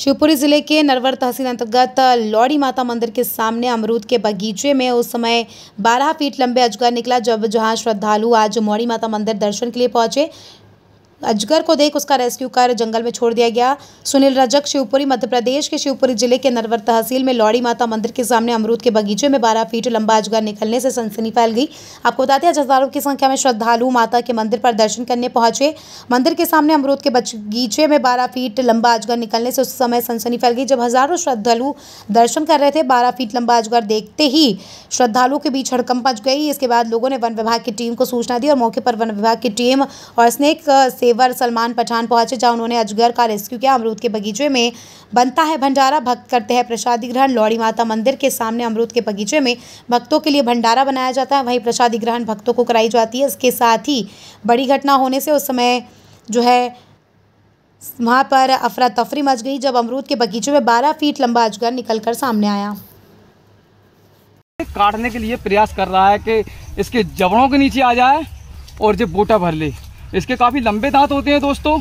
शिवपुरी जिले के नरवर तहसील अंतर्गत लौड़ी माता मंदिर के सामने अमरूद के बगीचे में उस समय 12 फीट लंबे अजगर निकला जब जहां श्रद्धालु आज मौड़ी माता मंदिर दर्शन के लिए पहुंचे अजगर को देख उसका रेस्क्यू कर जंगल में छोड़ दिया गया सुनील रजक शिवपुरी मध्य प्रदेश के शिवपुरी जिले के नरवर तहसील में लौड़ी माता मंदिर के सामने अमरूद के बगीचे में 12 फीट लंबा अजगर निकलने से सनसनी फैल गई आपको बताते हैं हजारों की संख्या में श्रद्धालु माता के मंदिर पर दर्शन करने पहुंचे मंदिर के सामने अमरूद के बगीचे में बारह फीट लंबा अजगर निकलने से उस समय सनसनी फैल गई जब हजारों श्रद्धालु दर्शन कर रहे थे बारह फीट लंबा अजगर देखते ही श्रद्धालुओं के बीच हड़कंप पच गई इसके बाद लोगों ने वन विभाग की टीम को सूचना दी और मौके पर वन विभाग की टीम और स्नेक से तेवर सलमान पठान पहुंचे जहां उन्होंने अजगर का रेस्क्यू किया अमरूद के बगीचे में बनता है भंडारा भक्त करते हैं प्रसादी ग्रहण लौड़ी माता मंदिर के सामने अमरूद के बगीचे में भक्तों के लिए भंडारा बनाया जाता है वहीं प्रसादी ग्रहण भक्तों को कराई जाती है इसके साथ ही बड़ी घटना होने से उस समय जो है वहाँ पर अफरा तफरी मच गई जब अमरूद के बगीचे में बारह फीट लंबा अजगर निकल सामने आया काटने के लिए प्रयास कर रहा है कि इसके जबड़ों के नीचे आ जाए और जो बोटा भर ले इसके काफ़ी लंबे दांत होते हैं दोस्तों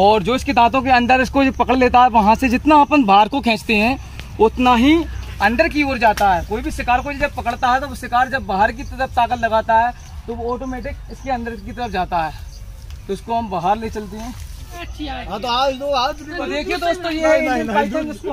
और जो इसके दांतों के अंदर इसको पकड़ लेता है वहाँ से जितना अपन बाहर को खींचते हैं उतना ही अंदर की ओर जाता है कोई भी शिकार को जब पकड़ता है तो वो शिकार जब बाहर की तरफ ताकत लगाता है तो वो ऑटोमेटिक इसके अंदर की तरफ जाता है तो इसको हम बाहर ले चलते हैं हाँ, तो, तो देखिए दोस्तों ये